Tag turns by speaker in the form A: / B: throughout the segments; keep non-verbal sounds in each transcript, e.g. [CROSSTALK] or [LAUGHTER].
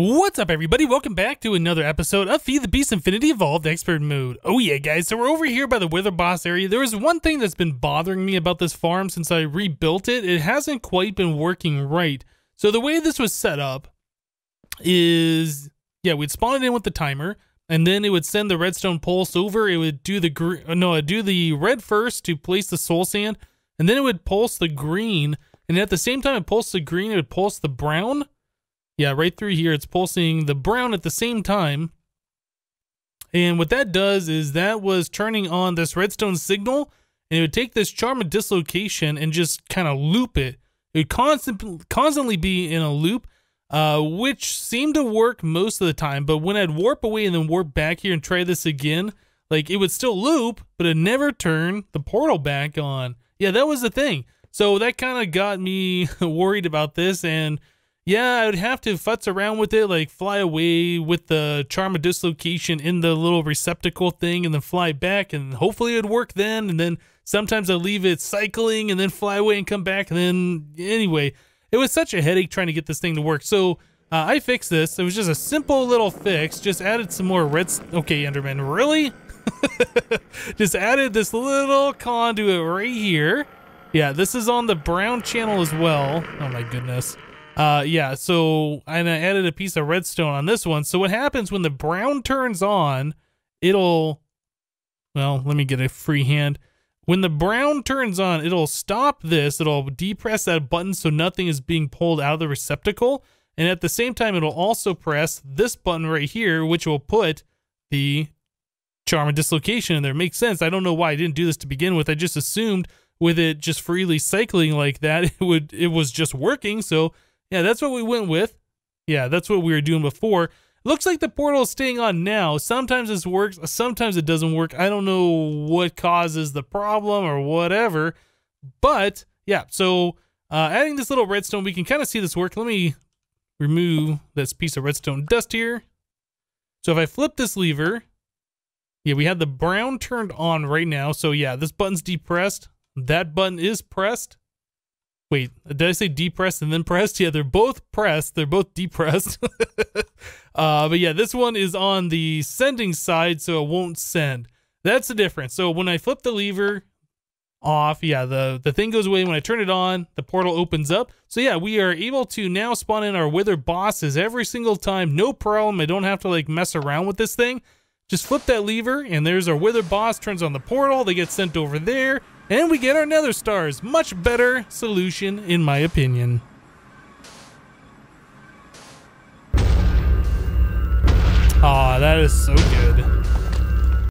A: What's up, everybody? Welcome back to another episode of Feed the Beast Infinity Evolved Expert Mode. Oh yeah, guys, so we're over here by the Wither Boss area. There is one thing that's been bothering me about this farm since I rebuilt it. It hasn't quite been working right. So the way this was set up is, yeah, we'd spawn it in with the timer, and then it would send the redstone pulse over. It would do the green, uh, no, do the red first to place the soul sand, and then it would pulse the green, and at the same time it pulsed the green, it would pulse the brown, yeah, right through here, it's pulsing the brown at the same time. And what that does is that was turning on this redstone signal, and it would take this charm of dislocation and just kind of loop it. It would constant, constantly be in a loop, uh, which seemed to work most of the time. But when I'd warp away and then warp back here and try this again, like it would still loop, but it never turned the portal back on. Yeah, that was the thing. So that kind of got me [LAUGHS] worried about this and yeah, I would have to futz around with it, like fly away with the charm of dislocation in the little receptacle thing and then fly back and hopefully it'd work then. And then sometimes I leave it cycling and then fly away and come back. And then anyway, it was such a headache trying to get this thing to work. So uh, I fixed this. It was just a simple little fix. Just added some more red. Okay, Enderman, really? [LAUGHS] just added this little conduit right here. Yeah, this is on the brown channel as well. Oh my goodness. Uh, yeah, so and I added a piece of redstone on this one. So what happens when the brown turns on, it'll, well, let me get a free hand. When the brown turns on, it'll stop this. It'll depress that button so nothing is being pulled out of the receptacle. And at the same time, it'll also press this button right here, which will put the charm and dislocation in there. Makes sense. I don't know why I didn't do this to begin with. I just assumed with it just freely cycling like that, [LAUGHS] it would it was just working. So yeah, that's what we went with. Yeah, that's what we were doing before. Looks like the portal is staying on now. Sometimes this works, sometimes it doesn't work. I don't know what causes the problem or whatever. But yeah, so uh, adding this little redstone, we can kind of see this work. Let me remove this piece of redstone dust here. So if I flip this lever, yeah, we have the brown turned on right now. So yeah, this button's depressed. That button is pressed. Wait, did I say depressed and then pressed? Yeah, they're both pressed. They're both depressed. [LAUGHS] uh, but yeah, this one is on the sending side, so it won't send. That's the difference. So when I flip the lever off, yeah, the, the thing goes away. When I turn it on, the portal opens up. So yeah, we are able to now spawn in our wither bosses every single time. No problem. I don't have to like mess around with this thing. Just flip that lever and there's our wither boss turns on the portal. They get sent over there. And we get our nether stars. Much better solution, in my opinion. Aw, that is so good.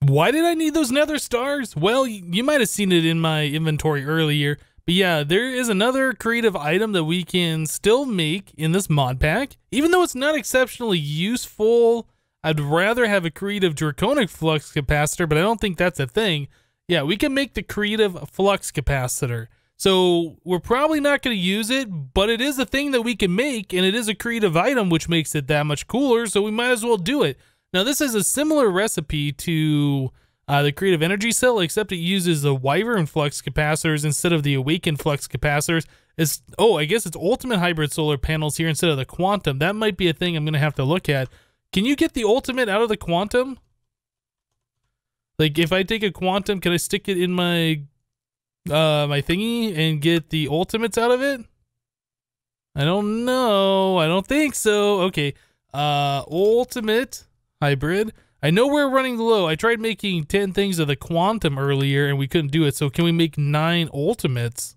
A: Why did I need those nether stars? Well, you might have seen it in my inventory earlier. But yeah, there is another creative item that we can still make in this mod pack. Even though it's not exceptionally useful, I'd rather have a creative draconic flux capacitor, but I don't think that's a thing. Yeah, we can make the creative flux capacitor. So we're probably not going to use it, but it is a thing that we can make, and it is a creative item, which makes it that much cooler, so we might as well do it. Now, this is a similar recipe to uh, the creative energy cell, except it uses the wyvern flux capacitors instead of the awakened flux capacitors. It's, oh, I guess it's ultimate hybrid solar panels here instead of the quantum. That might be a thing I'm going to have to look at. Can you get the ultimate out of the quantum? Like if I take a quantum, can I stick it in my uh my thingy and get the ultimates out of it? I don't know. I don't think so. Okay. Uh ultimate hybrid. I know we're running low. I tried making 10 things of the quantum earlier and we couldn't do it. So can we make 9 ultimates?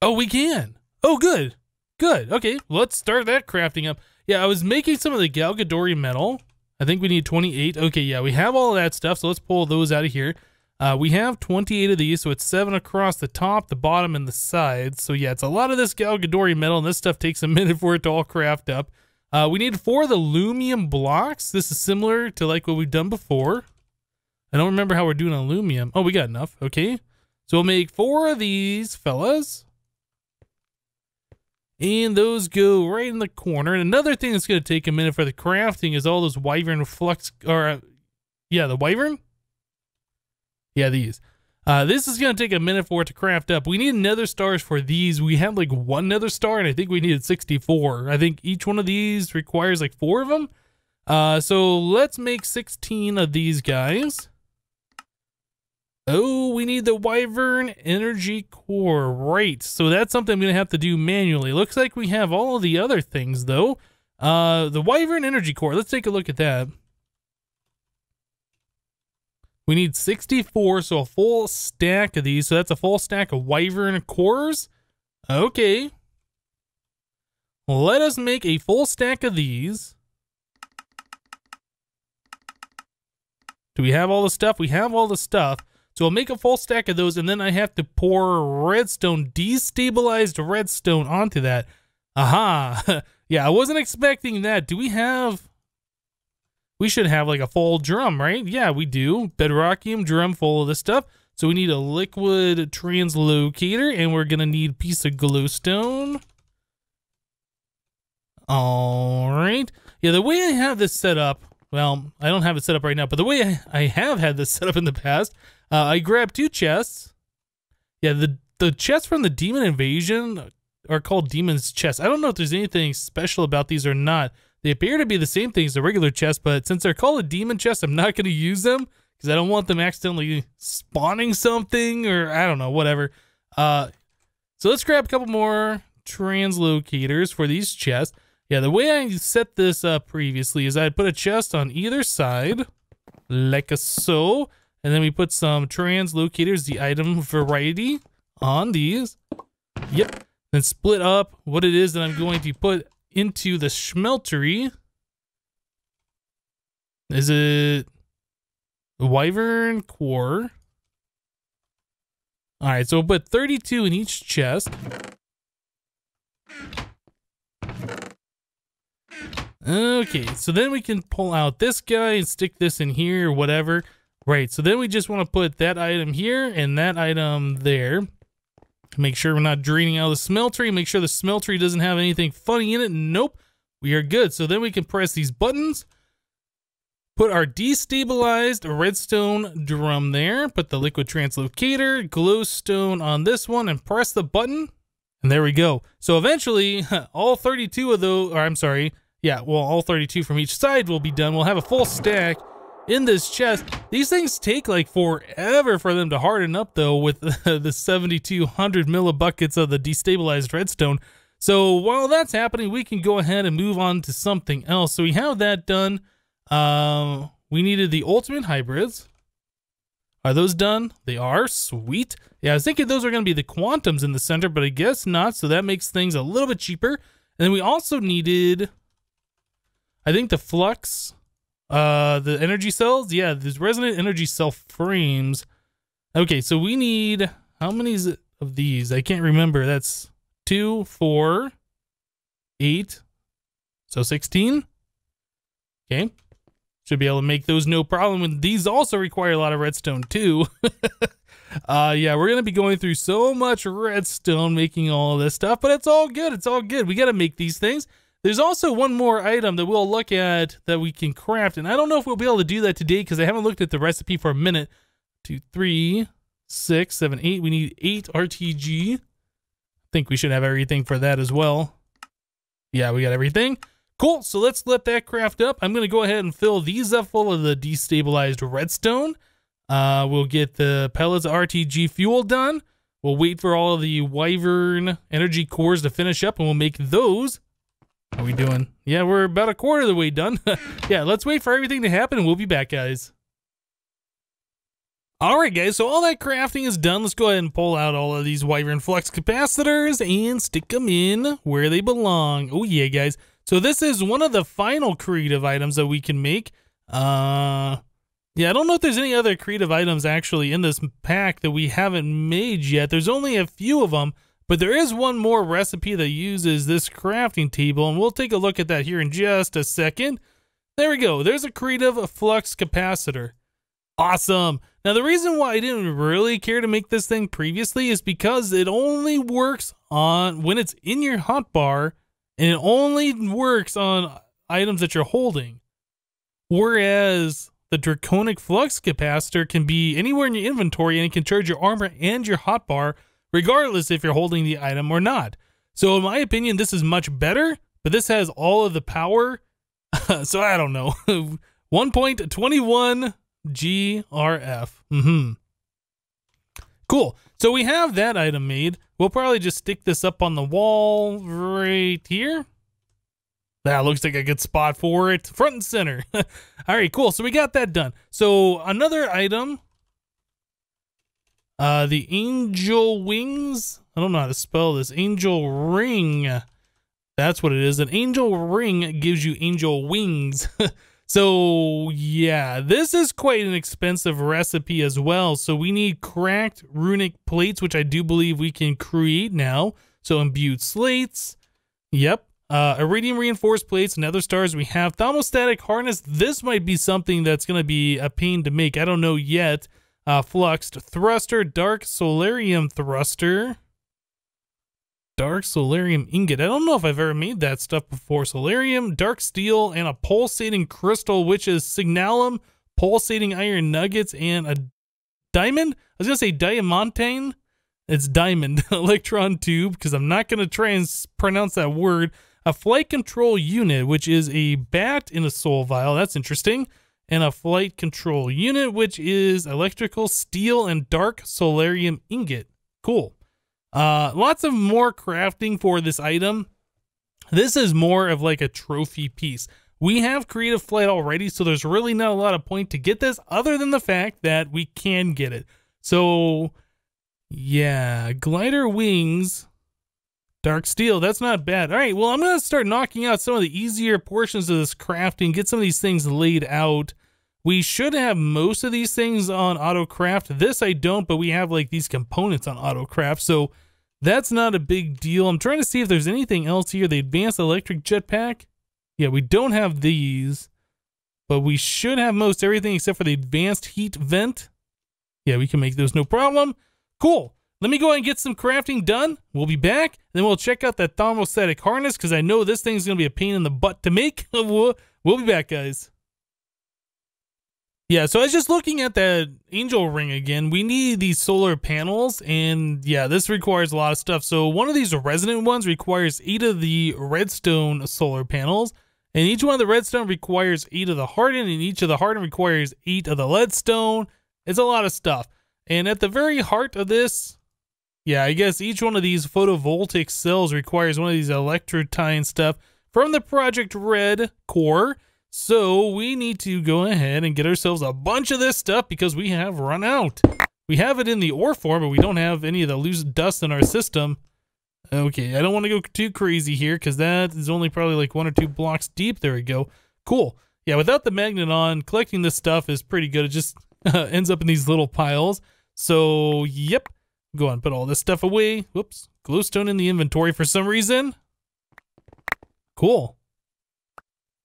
A: Oh, we can. Oh, good. Good. Okay, let's start that crafting up. Yeah, I was making some of the Galgadori metal. I think we need 28. Okay, yeah, we have all that stuff, so let's pull those out of here. Uh, we have 28 of these, so it's 7 across the top, the bottom, and the sides. So yeah, it's a lot of this Galgadori metal, and this stuff takes a [LAUGHS] minute for it to all craft up. Uh, we need four of the Lumium blocks. This is similar to like what we've done before. I don't remember how we're doing on Lumium. Oh, we got enough. Okay. So we'll make four of these fellas. And those go right in the corner. And another thing that's going to take a minute for the crafting is all those wyvern flux, or uh, yeah, the wyvern? Yeah, these. Uh, this is going to take a minute for it to craft up. We need nether stars for these. We have like one nether star, and I think we needed 64. I think each one of these requires like four of them. Uh, so let's make 16 of these guys. Oh, we need the Wyvern Energy Core. Right. So that's something I'm going to have to do manually. Looks like we have all the other things, though. Uh, the Wyvern Energy Core. Let's take a look at that. We need 64, so a full stack of these. So that's a full stack of Wyvern cores. Okay. Let us make a full stack of these. Do we have all the stuff? We have all the stuff. So I'll make a full stack of those, and then I have to pour redstone, destabilized redstone onto that. Aha! [LAUGHS] yeah, I wasn't expecting that. Do we have... We should have like a full drum, right? Yeah, we do. Bedrockium drum full of this stuff. So we need a liquid translocator, and we're going to need a piece of glowstone. All right. Yeah, the way I have this set up well, I don't have it set up right now, but the way I, have had this [LAUGHS] set up in the past, uh, I grabbed two chests. Yeah, the the chests from the Demon Invasion are called Demon's Chests. I don't know if there's anything special about these or not. They appear to be the same thing as the regular chest, but since they're called a Demon Chest, I'm not going to use them because I don't want them accidentally spawning something or I don't know, whatever. Uh, so let's grab a couple more translocators for these chests. Yeah, the way I set this up previously is I put a chest on either side, like a so, and then we put some translocators, the item variety, on these. Yep. Then split up what it is that I'm going to put into the schmeltery. Is it Wyvern Core? All right, so we'll put 32 in each chest. Okay, so then we can pull out this guy and stick this in here or whatever. Right, so then we just want to put that item here and that item there. Make sure we're not draining out the smeltery. Make sure the smeltery doesn't have anything funny in it. Nope, we are good. So then we can press these buttons. Put our destabilized redstone drum there. Put the liquid translocator, glowstone on this one, and press the button. And there we go. So eventually, [LAUGHS] all 32 of those, or I'm sorry, yeah, well, all 32 from each side will be done. We'll have a full stack in this chest. These things take like forever for them to harden up though with [LAUGHS] the 7200 millibuckets of the destabilized redstone. So while that's happening, we can go ahead and move on to something else. So we have that done. Um, we needed the ultimate hybrids. Are those done? They are. Sweet. Yeah, I was thinking those are going to be the quantums in the center, but I guess not. So that makes things a little bit cheaper. And then we also needed I think the flux, uh, the energy cells. Yeah, these resonant energy cell frames. Okay, so we need how many of these? I can't remember. That's two, four, eight, so 16. Okay. Should be able to make those no problem. And these also require a lot of redstone too. [LAUGHS] uh, yeah, we're going to be going through so much redstone making all this stuff, but it's all good. It's all good. We got to make these things. There's also one more item that we'll look at that we can craft, and I don't know if we'll be able to do that today because I haven't looked at the recipe for a minute. Two, three, six, seven, eight. We need eight RTG. I think we should have everything for that as well. Yeah, we got everything. Cool, so let's let that craft up. I'm gonna go ahead and fill these up full of the destabilized redstone. Uh, we'll get the pellets RTG fuel done. We'll wait for all of the Wyvern energy cores to finish up and we'll make those. How we doing? Yeah, we're about a quarter of the way done. [LAUGHS] yeah, let's wait for everything to happen and we'll be back, guys. Alright guys, so all that crafting is done. Let's go ahead and pull out all of these Wyvern Flux capacitors and stick them in where they belong. Oh yeah, guys. So this is one of the final creative items that we can make. Uh, yeah, I don't know if there's any other creative items actually in this pack that we haven't made yet. There's only a few of them. But there is one more recipe that uses this crafting table, and we'll take a look at that here in just a second. There we go. There's a creative flux capacitor. Awesome. Now, the reason why I didn't really care to make this thing previously is because it only works on when it's in your hotbar, and it only works on items that you're holding. Whereas the draconic flux capacitor can be anywhere in your inventory and it can charge your armor and your hotbar regardless if you're holding the item or not. So in my opinion, this is much better, but this has all of the power. [LAUGHS] so I don't know. [LAUGHS] 1.21 GRF. Mm -hmm. Cool. So we have that item made. We'll probably just stick this up on the wall right here. That looks like a good spot for it. Front and center. [LAUGHS] All right, cool. So we got that done. So another item uh, the Angel Wings. I don't know how to spell this. Angel Ring. That's what it is. An angel ring gives you angel wings. [LAUGHS] so, yeah, this is quite an expensive recipe as well. So, we need cracked runic plates, which I do believe we can create now. So, imbued slates. Yep. Uh, iridium reinforced plates and other stars we have. Thermostatic harness. This might be something that's going to be a pain to make. I don't know yet. Uh, fluxed thruster, dark solarium thruster, dark solarium ingot. I don't know if I've ever made that stuff before. Solarium, dark steel, and a pulsating crystal, which is signalum, pulsating iron nuggets, and a diamond. I was gonna say diamantane. It's diamond [LAUGHS] electron tube because I'm not gonna try and pronounce that word. A flight control unit, which is a bat in a soul vial. That's interesting and a flight control unit, which is electrical steel and dark solarium ingot. Cool. Uh, lots of more crafting for this item. This is more of like a trophy piece. We have creative flight already, so there's really not a lot of point to get this other than the fact that we can get it. So yeah, glider wings Dark steel, that's not bad. All right, well, I'm going to start knocking out some of the easier portions of this crafting, get some of these things laid out. We should have most of these things on auto craft. This I don't, but we have like these components on auto craft, so that's not a big deal. I'm trying to see if there's anything else here. The advanced electric jetpack. Yeah, we don't have these, but we should have most everything except for the advanced heat vent. Yeah, we can make those no problem. Cool. Let me go ahead and get some crafting done. We'll be back. Then we'll check out that thermostatic harness because I know this thing's going to be a pain in the butt to make. [LAUGHS] we'll, we'll be back, guys. Yeah, so I was just looking at that angel ring again. We need these solar panels, and yeah, this requires a lot of stuff. So one of these resonant ones requires eight of the redstone solar panels, and each one of the redstone requires eight of the hardened, and each of the hardened requires eight of the leadstone. It's a lot of stuff. And at the very heart of this yeah, I guess each one of these photovoltaic cells requires one of these electrotyne stuff from the Project Red core. So we need to go ahead and get ourselves a bunch of this stuff because we have run out. We have it in the ore form, but we don't have any of the loose dust in our system. Okay, I don't want to go too crazy here because that is only probably like one or two blocks deep. There we go. Cool. Yeah, without the magnet on, collecting this stuff is pretty good. It just [LAUGHS] ends up in these little piles. So, yep, Go and put all this stuff away. Whoops. Glowstone in the inventory for some reason. Cool.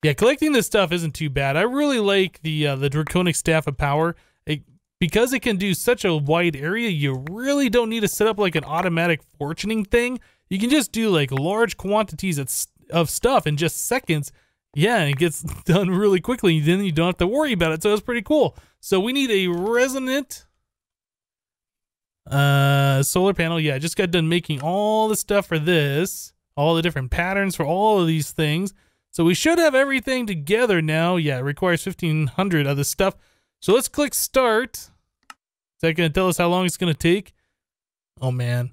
A: Yeah, collecting this stuff isn't too bad. I really like the uh, the Draconic Staff of Power. It, because it can do such a wide area, you really don't need to set up like an automatic fortuning thing. You can just do like large quantities of, of stuff in just seconds. Yeah, and it gets [LAUGHS] done really quickly. Then you don't have to worry about it. So it's pretty cool. So we need a resonant uh, solar panel. Yeah, I just got done making all the stuff for this, all the different patterns for all of these things. So we should have everything together now. Yeah, it requires 1500 of this stuff. So let's click start. Is that going to tell us how long it's going to take? Oh man.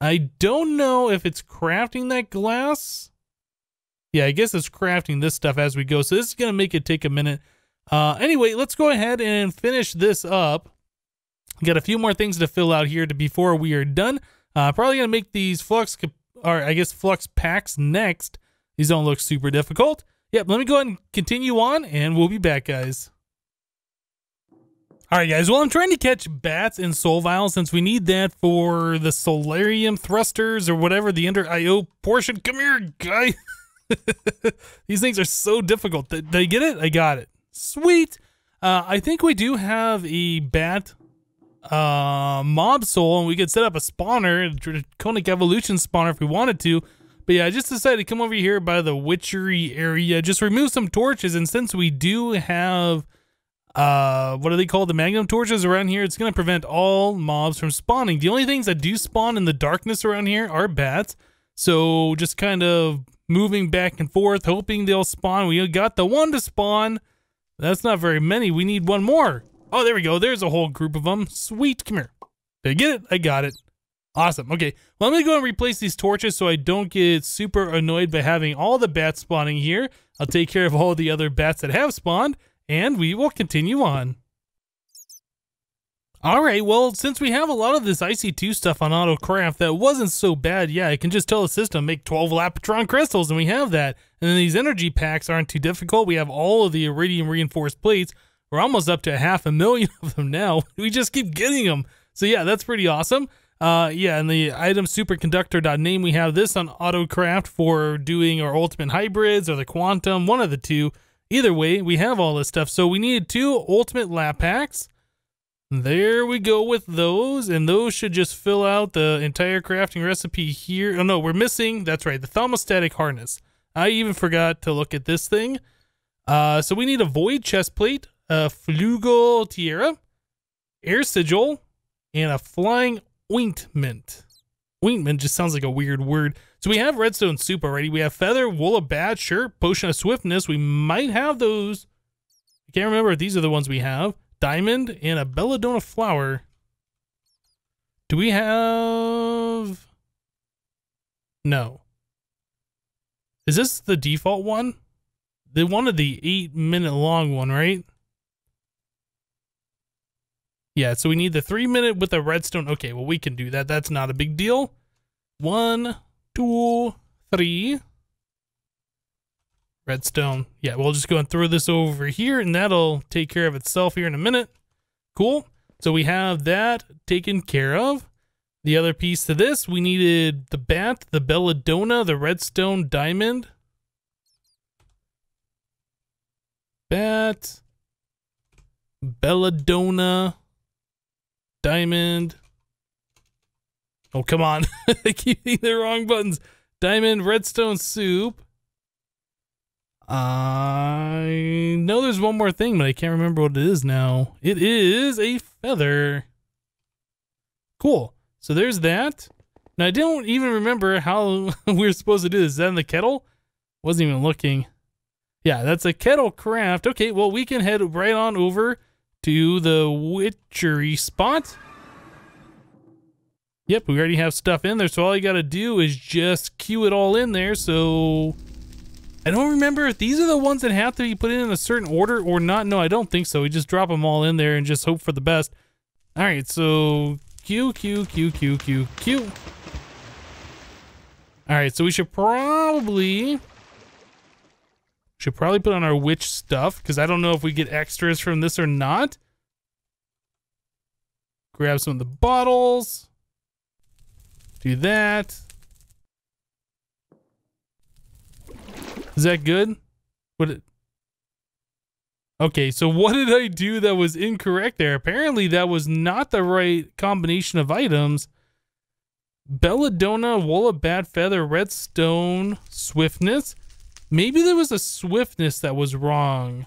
A: I don't know if it's crafting that glass. Yeah, I guess it's crafting this stuff as we go. So this is going to make it take a minute. Uh, anyway, let's go ahead and finish this up got a few more things to fill out here to, before we are done. Uh, probably going to make these flux, or I guess flux packs next. These don't look super difficult. Yep, let me go ahead and continue on, and we'll be back, guys. All right, guys. Well, I'm trying to catch bats and soul vials since we need that for the solarium thrusters or whatever the under IO portion. Come here, guy. [LAUGHS] These things are so difficult. Did I get it? I got it. Sweet. Uh, I think we do have a bat uh, Mob Soul, and we could set up a spawner, a Draconic Evolution spawner if we wanted to. But yeah, I just decided to come over here by the witchery area, just remove some torches, and since we do have, uh, what are they called, the magnum torches around here, it's going to prevent all mobs from spawning. The only things that do spawn in the darkness around here are bats, so just kind of moving back and forth, hoping they'll spawn. We got the one to spawn. That's not very many. We need one more. Oh, there we go. There's a whole group of them. Sweet. Come here. Did I get it? I got it. Awesome. Okay. Well, let me go and replace these torches so I don't get super annoyed by having all the bats spawning here. I'll take care of all the other bats that have spawned, and we will continue on. All right, well, since we have a lot of this IC2 stuff on AutoCraft that wasn't so bad, yeah, I can just tell the system, make 12 Lapitron crystals, and we have that. And then these energy packs aren't too difficult. We have all of the Iridium reinforced plates, we're almost up to half a million of them now. [LAUGHS] We just keep getting them. So yeah, that's pretty awesome. Uh, yeah, and the item superconductor.name, we have this on AutoCraft for doing our ultimate hybrids or the quantum, one of the two. Either way, we have all this stuff. So we needed two ultimate lap packs. There we go with those, and those should just fill out the entire crafting recipe here. Oh no, we're missing, that's right, the thermostatic harness. I even forgot to look at this thing. Uh, so we need a void chest plate, a Flugel Tierra, Air Sigil, and a Flying Ointment. Ointment just sounds like a weird word. So we have Redstone Soup already. We have Feather, Wool of Bad Shirt, Potion of Swiftness. We might have those. I can't remember if these are the ones we have. Diamond and a Belladonna Flower. Do we have... No. Is this the default one? They wanted the eight minute long one, right? Yeah, so we need the three minute with a redstone. Okay, well, we can do that. That's not a big deal. One, two, three. Redstone. Yeah, we'll just go and throw this over here, and that'll take care of itself here in a minute. Cool. So we have that taken care of. The other piece to this, we needed the bat, the belladonna, the redstone diamond. Bat. Belladonna diamond. Oh, come on. [LAUGHS] they keep hitting the wrong buttons. Diamond, redstone soup. I know there's one more thing, but I can't remember what it is now. It is a feather. Cool. So there's that. Now, I don't even remember how [LAUGHS] we are supposed to do this. Is that in the kettle? Wasn't even looking. Yeah, that's a kettle craft. Okay, well, we can head right on over to the witchery spot. Yep, we already have stuff in there, so all you gotta do is just queue it all in there, so... I don't remember if these are the ones that have to be put in in a certain order or not. No, I don't think so. We just drop them all in there and just hope for the best. All right, so Q, Q, Q, Q, Q, Q. All right, so we should probably should probably put on our witch stuff because I don't know if we get extras from this or not. Grab some of the bottles. Do that. Is that good? What? It... Okay, so what did I do that was incorrect there? Apparently that was not the right combination of items. Belladonna, Wool of Bad Feather, Redstone, Swiftness. Maybe there was a swiftness that was wrong.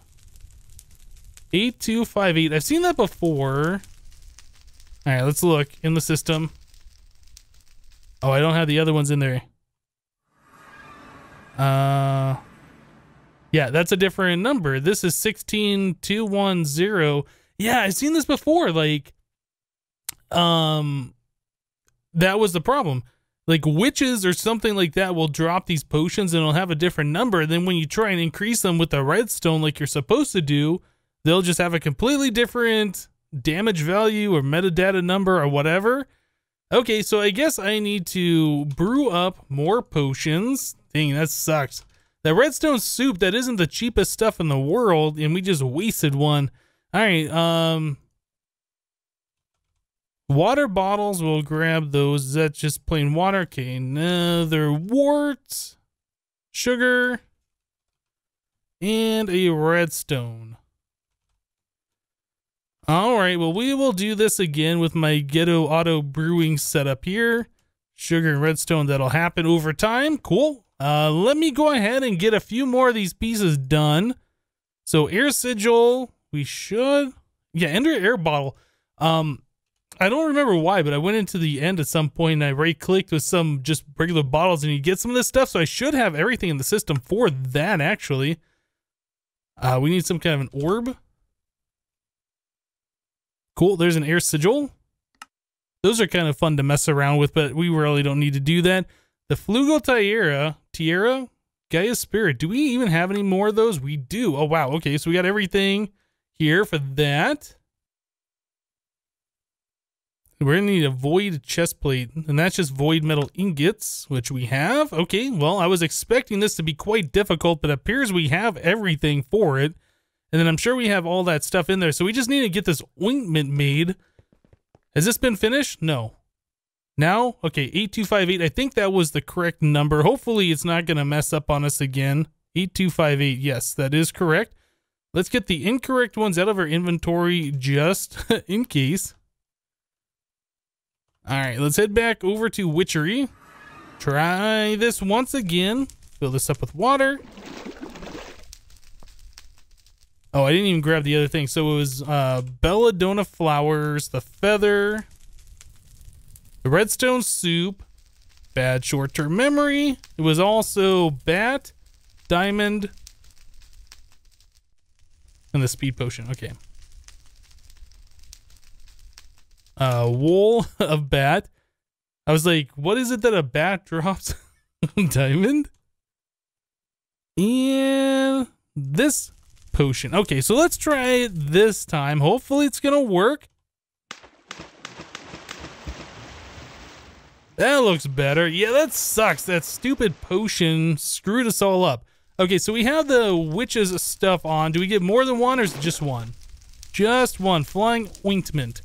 A: 8258. I've seen that before. All right, let's look in the system. Oh, I don't have the other ones in there. Uh, yeah, that's a different number. This is 16210. Yeah, I've seen this before. Like, um, that was the problem like witches or something like that will drop these potions and it'll have a different number. Then when you try and increase them with the redstone like you're supposed to do, they'll just have a completely different damage value or metadata number or whatever. Okay, so I guess I need to brew up more potions. Dang, that sucks. That redstone soup, that isn't the cheapest stuff in the world, and we just wasted one. All right, um, Water bottles will grab those. That's just plain water. Can another wart, sugar, and a redstone. All right, well, we will do this again with my ghetto auto brewing setup here. Sugar and redstone, that'll happen over time. Cool. Uh, let me go ahead and get a few more of these pieces done. So air sigil, we should. Yeah, enter air bottle. Um, I don't remember why, but I went into the end at some point and I right clicked with some just regular bottles and you get some of this stuff. So I should have everything in the system for that actually. Uh, we need some kind of an orb. Cool. There's an air sigil. Those are kind of fun to mess around with, but we really don't need to do that. The Flugel Tierra, Tierra, Gaia Spirit. Do we even have any more of those? We do. Oh, wow. Okay. So we got everything here for that. We're going to need a void chest plate, and that's just void metal ingots, which we have. Okay, well, I was expecting this to be quite difficult, but appears we have everything for it. And then I'm sure we have all that stuff in there, so we just need to get this ointment made. Has this been finished? No. Now? Okay, 8258. I think that was the correct number. Hopefully it's not going to mess up on us again. 8258. Yes, that is correct. Let's get the incorrect ones out of our inventory just [LAUGHS] in case. All right, let's head back over to Witchery. Try this once again. Fill this up with water. Oh, I didn't even grab the other thing. So it was uh, belladonna flowers, the feather, the redstone soup, bad short-term memory. It was also bat, diamond, and the speed potion. Okay. uh, wool of [LAUGHS] bat. I was like, what is it that a bat [LAUGHS] drops? Diamond? And this potion. Okay, so let's try it this time. Hopefully it's going to work. That looks better. Yeah, that sucks. That stupid potion screwed us all up. Okay, so we have the witch's stuff on. Do we get more than one or is it just one? Just one. Flying ointment.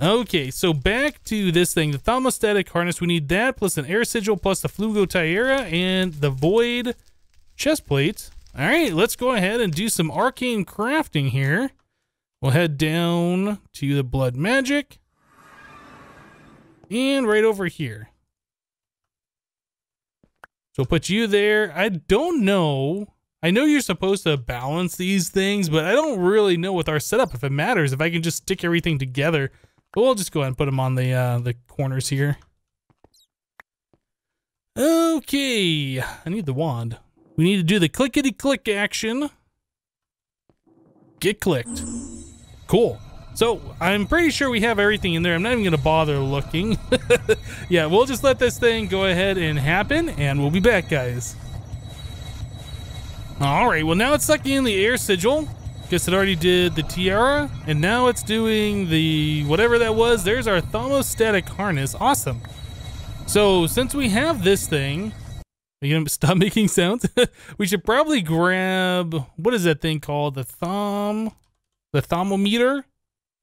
A: Okay, so back to this thing. The thermostatic harness, we need that, plus an air sigil, plus the Flugo Tierra, and the Void chest plate. All right, let's go ahead and do some arcane crafting here. We'll head down to the Blood Magic. And right over here. So put you there. I don't know. I know you're supposed to balance these things, but I don't really know with our setup if it matters, if I can just stick everything together. But we'll just go ahead and put them on the, uh, the corners here. Okay. I need the wand. We need to do the clickety-click action. Get clicked. Cool. So I'm pretty sure we have everything in there. I'm not even going to bother looking. [LAUGHS] yeah, we'll just let this thing go ahead and happen, and we'll be back, guys. All right, well, now it's sucking in the air sigil. Guess it already did the tiara, and now it's doing the whatever that was. There's our thermostatic harness. Awesome. So since we have this thing, you gonna [LAUGHS] stop making sounds? [LAUGHS] we should probably grab what is that thing called? The thumb, the thermometer,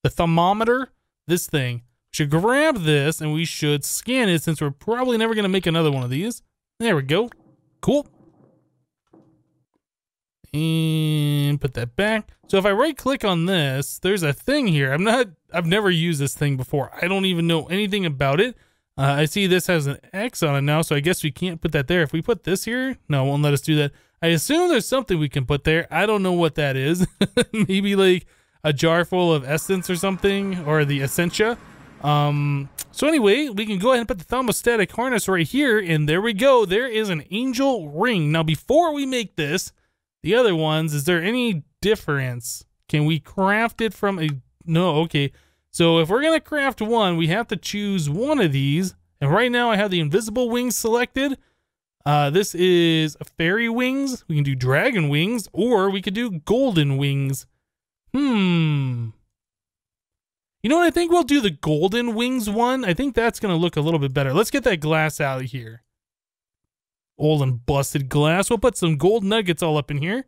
A: the thermometer. This thing should grab this, and we should scan it since we're probably never gonna make another one of these. There we go. Cool and put that back. So if I right click on this, there's a thing here. I'm not, I've never used this thing before. I don't even know anything about it. Uh, I see this has an X on it now, so I guess we can't put that there. If we put this here, no, it won't let us do that. I assume there's something we can put there. I don't know what that is. [LAUGHS] Maybe like a jar full of essence or something, or the essentia. Um, so anyway, we can go ahead and put the thermostatic harness right here, and there we go. There is an angel ring. Now, before we make this, the other ones, is there any difference? Can we craft it from a, no, okay. So if we're gonna craft one, we have to choose one of these. And right now I have the invisible wings selected. Uh, this is fairy wings. We can do dragon wings, or we could do golden wings. Hmm. You know what? I think we'll do the golden wings one. I think that's going to look a little bit better. Let's get that glass out of here. Old and busted glass. We'll put some gold nuggets all up in here.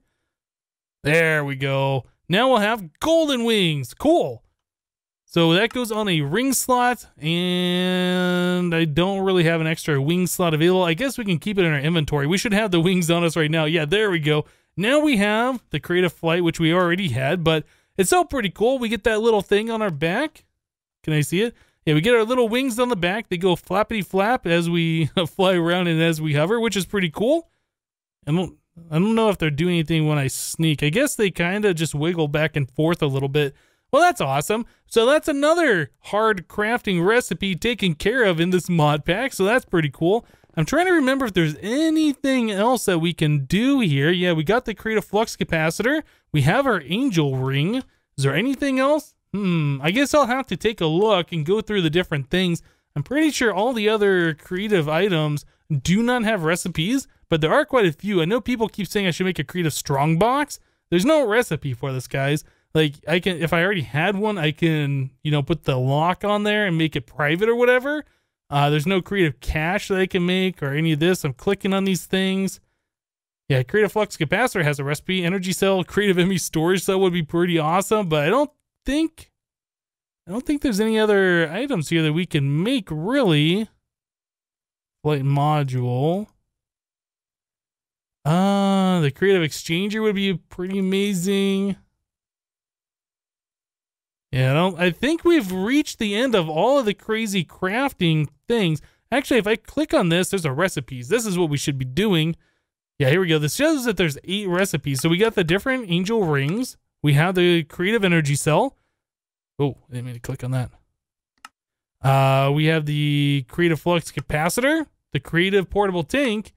A: There we go. Now we'll have golden wings. Cool. So that goes on a ring slot, and I don't really have an extra wing slot available. I guess we can keep it in our inventory. We should have the wings on us right now. Yeah, there we go. Now we have the creative flight, which we already had, but it's so pretty cool. We get that little thing on our back. Can I see it? Yeah, we get our little wings on the back. They go flappity flap as we [LAUGHS] fly around and as we hover, which is pretty cool. I don't, I don't know if they're doing anything when I sneak. I guess they kind of just wiggle back and forth a little bit. Well, that's awesome. So that's another hard crafting recipe taken care of in this mod pack. So that's pretty cool. I'm trying to remember if there's anything else that we can do here. Yeah, we got the create a flux capacitor. We have our angel ring. Is there anything else? Hmm, I guess I'll have to take a look and go through the different things. I'm pretty sure all the other creative items do not have recipes, but there are quite a few. I know people keep saying I should make a creative strong box. There's no recipe for this, guys. Like I can if I already had one, I can, you know, put the lock on there and make it private or whatever. Uh, there's no creative cache that I can make or any of this. I'm clicking on these things. Yeah, creative flux capacitor has a recipe. Energy cell, creative ME storage cell would be pretty awesome, but I don't think I don't think there's any other items here that we can make really. Flight module. Uh, the creative exchanger would be pretty amazing. Yeah, I don't I think we've reached the end of all of the crazy crafting things. Actually, if I click on this, there's a recipes. This is what we should be doing. Yeah, here we go. This shows that there's eight recipes. So we got the different angel rings we have the creative energy cell. Oh, I didn't mean to click on that. Uh, we have the creative flux capacitor, the creative portable tank,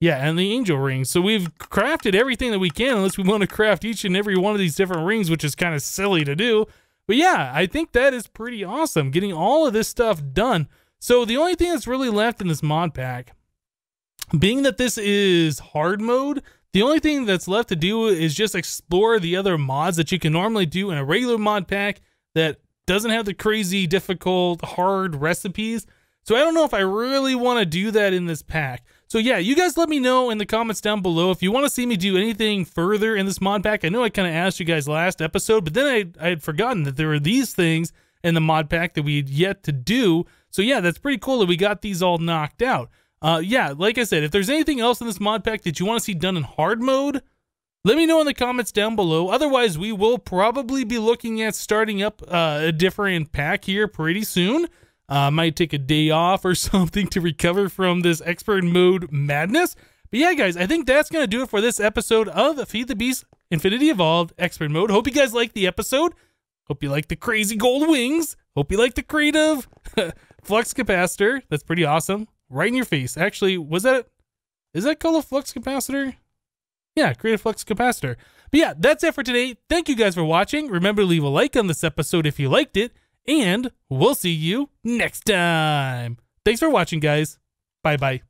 A: yeah, and the angel ring. So we've crafted everything that we can, unless we want to craft each and every one of these different rings, which is kind of silly to do. But yeah, I think that is pretty awesome, getting all of this stuff done. So the only thing that's really left in this mod pack, being that this is hard mode, the only thing that's left to do is just explore the other mods that you can normally do in a regular mod pack that doesn't have the crazy, difficult, hard recipes. So I don't know if I really want to do that in this pack. So yeah, you guys let me know in the comments down below if you want to see me do anything further in this mod pack. I know I kind of asked you guys last episode, but then I, I had forgotten that there were these things in the mod pack that we had yet to do. So yeah, that's pretty cool that we got these all knocked out. Uh, yeah, like I said, if there's anything else in this mod pack that you want to see done in hard mode, let me know in the comments down below. Otherwise, we will probably be looking at starting up uh, a different pack here pretty soon. Uh, might take a day off or [LAUGHS] something to recover from this expert mode madness. But yeah, guys, I think that's going to do it for this episode of Feed the Beast Infinity Evolved Expert Mode. Hope you guys liked the episode. Hope you like the crazy gold wings. Hope you like the creative [LAUGHS] flux capacitor. That's pretty awesome right in your face. Actually, was that, is that called a flux capacitor? Yeah, create a flux capacitor. But yeah, that's it for today. Thank you guys for watching. Remember to leave a like on this episode if you liked it, and we'll see you next time. Thanks for watching, guys. Bye bye.